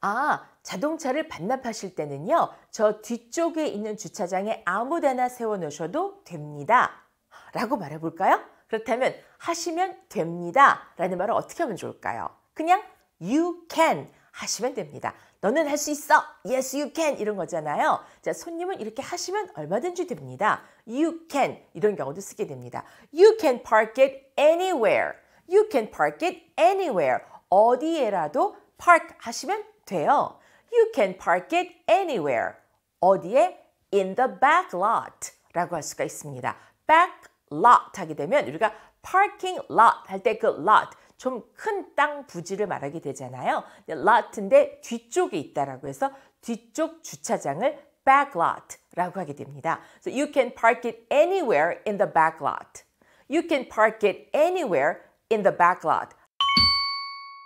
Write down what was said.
아, 자동차를 반납하실 때는요. 저 뒤쪽에 있는 주차장에 아무데나 세워놓으셔도 됩니다. 라고 말해볼까요? 그렇다면 하시면 됩니다. 라는 말을 어떻게 하면 좋을까요? 그냥 you can 하시면 됩니다. 너는 할 수 있어. Yes, you can. 이런 거잖아요. 자, 손님은 이렇게 하시면 얼마든지 됩니다. You can. 이런 경우도 쓰게 됩니다. You can park it anywhere. You can park it anywhere. 어디에라도 park 하시면 돼요. You can park it anywhere. 어디에? In the back lot 라고 할 수가 있습니다. back lot 하게 되면 우리가 parking lot 할 때 그 lot 좀 큰 땅 부지를 말하게 되잖아요. lot인데 뒤쪽에 있다라고 해서 뒤쪽 주차장을 back lot라고 하게 됩니다. So you can park it anywhere in the back lot. You can park it anywhere in the back lot.